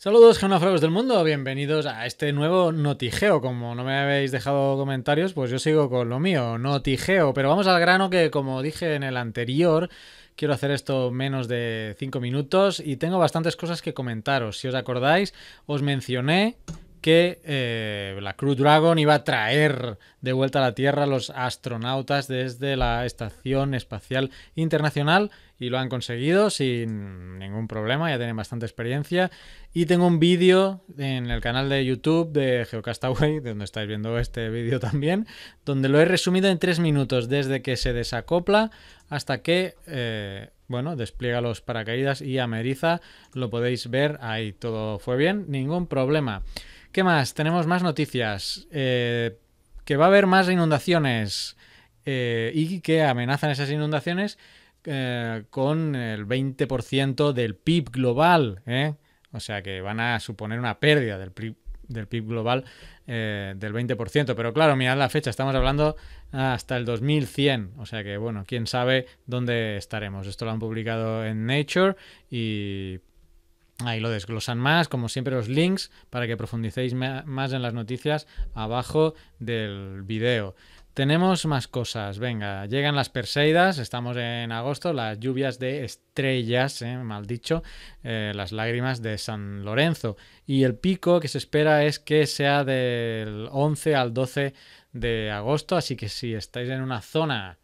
Saludos, genófragos del mundo, bienvenidos a este nuevo notigeo, Como no me habéis dejado comentarios, pues yo sigo con lo mío, notigeo, Pero vamos al grano que, como dije en el anterior, quiero hacer esto menos de 5 minutos y tengo bastantes cosas que comentaros. Si os acordáis, os mencioné que eh, la Crew Dragon iba a traer de vuelta a la Tierra los astronautas desde la Estación Espacial Internacional y lo han conseguido sin ningún problema, ya tienen bastante experiencia. Y tengo un vídeo en el canal de YouTube de Geocastaway, donde estáis viendo este vídeo también, donde lo he resumido en tres minutos, desde que se desacopla hasta que, eh, bueno, despliega los paracaídas y ameriza. Lo podéis ver ahí, todo fue bien, ningún problema. ¿Qué más? Tenemos más noticias. Eh, que va a haber más inundaciones eh, y que amenazan esas inundaciones eh, con el 20% del PIB global. O sea que van a suponer una pérdida del del PIB global del 20%. Pero claro, mirad la fecha, estamos hablando hasta el 2100. O sea que, bueno, quién sabe dónde estaremos. Esto lo han publicado en Nature y Ahí lo desglosan más, como siempre los links para que profundicéis más en las noticias abajo del video. Tenemos más cosas, venga, llegan las Perseidas, estamos en agosto, las lluvias de estrellas, eh, mal dicho, eh, las lágrimas de San Lorenzo. Y el pico que se espera es que sea del 11 al 12 de agosto, así que si estáis en una zona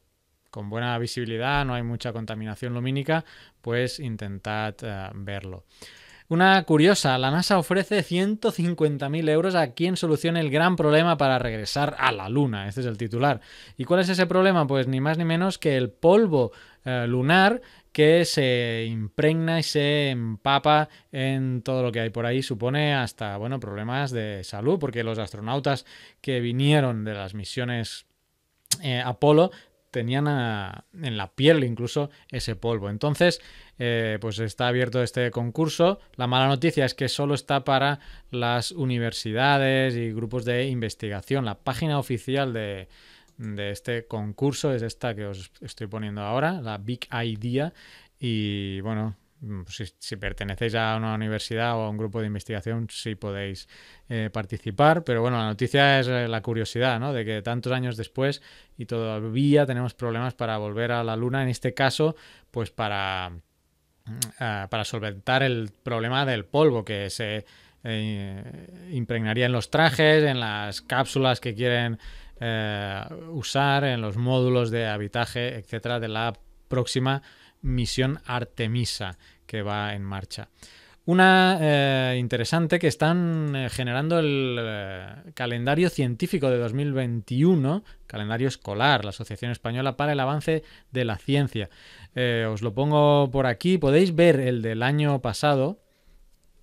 con buena visibilidad, no hay mucha contaminación lumínica, pues intentad eh, verlo. Una curiosa, la NASA ofrece 150.000 euros a quien solucione el gran problema para regresar a la Luna. Este es el titular. ¿Y cuál es ese problema? Pues ni más ni menos que el polvo eh, lunar que se impregna y se empapa en todo lo que hay por ahí. Supone hasta, bueno, problemas de salud, porque los astronautas que vinieron de las misiones eh, Apolo tenían en la piel incluso ese polvo. Entonces, eh, pues está abierto este concurso. La mala noticia es que solo está para las universidades y grupos de investigación. La página oficial de, de este concurso es esta que os estoy poniendo ahora, la Big Idea. Y bueno, Mm, si, pertenecéis a una universidad o a un grupo de investigación, sí podéis eh, participar. Pero bueno, la noticia es eh, la curiosidad, ¿no? De que tantos años después y todavía tenemos problemas para volver a la Luna, en este caso, pues para, mm, ah, solventar el problema del polvo que se eh, impregnaría en los trajes, en las cápsulas que quieren usar, en los módulos de habitaje, etcétera, de la próxima misión Artemisa que va en marcha. Una eh, interesante que están eh, generando el eh, calendario científico de 2021, calendario escolar, la Asociación Española para el Avance de la Ciencia. os lo pongo por aquí, podéis ver el del año pasado,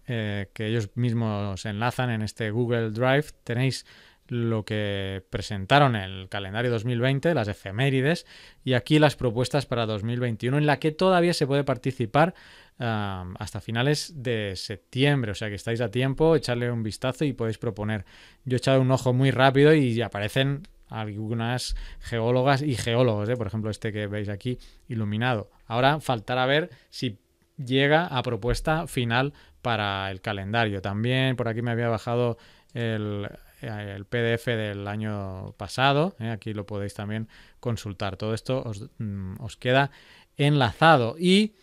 que ellos mismos enlazan en este Google Drive. Tenéis lo que presentaron el calendario 2020, las efemérides, y aquí las propuestas para 2021, en la que todavía se puede participar hasta finales de septiembre. O sea que estáis a tiempo, echarle un vistazo y podéis proponer. Yo he echado un ojo muy rápido y aparecen algunas geólogas y geólogos, ¿eh? por ejemplo este que veis aquí iluminado. Ahora faltará ver si llega a propuesta final para el calendario. También por aquí me había bajado el, eh, el PDF del año pasado. Eh, aquí lo podéis también consultar. Todo esto mm, os, queda enlazado. Y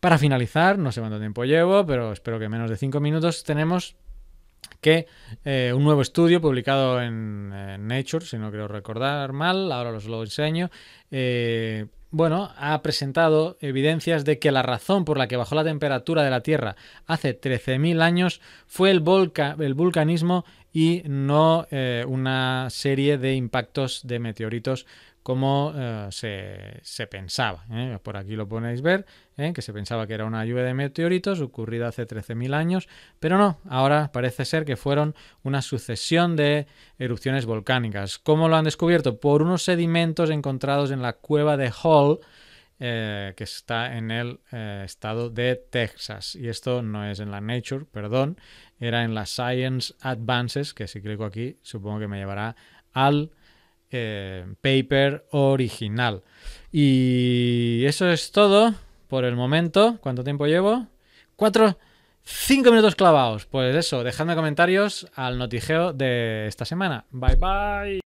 para finalizar, no sé cuánto tiempo llevo, pero espero que menos de cinco minutos, tenemos que eh, un nuevo estudio publicado en Nature, si no creo recordar mal, ahora os lo enseño, bueno, ha presentado evidencias de que la razón por la que bajó la temperatura de la Tierra hace 13.000 años fue el, volca vulcanismo y no eh, una serie de impactos de meteoritos como eh, se, pensaba. ¿eh? Por aquí lo ponéis ver, ¿eh? que se pensaba que era una lluvia de meteoritos ocurrida hace 13.000 años, pero no, ahora parece ser que fueron una sucesión de erupciones volcánicas. ¿Cómo lo han descubierto? Por unos sedimentos encontrados en la cueva de Hall, que está en el estado de Texas. Y esto no es en la Nature, perdón, era en la Science Advances, que si clico aquí supongo que me llevará al eh, paper original. Y eso es todo por el momento. ¿Cuánto tiempo llevo? Cuatro, cinco minutos clavados. Pues eso, dejadme comentarios al notijeo de esta semana. Bye bye.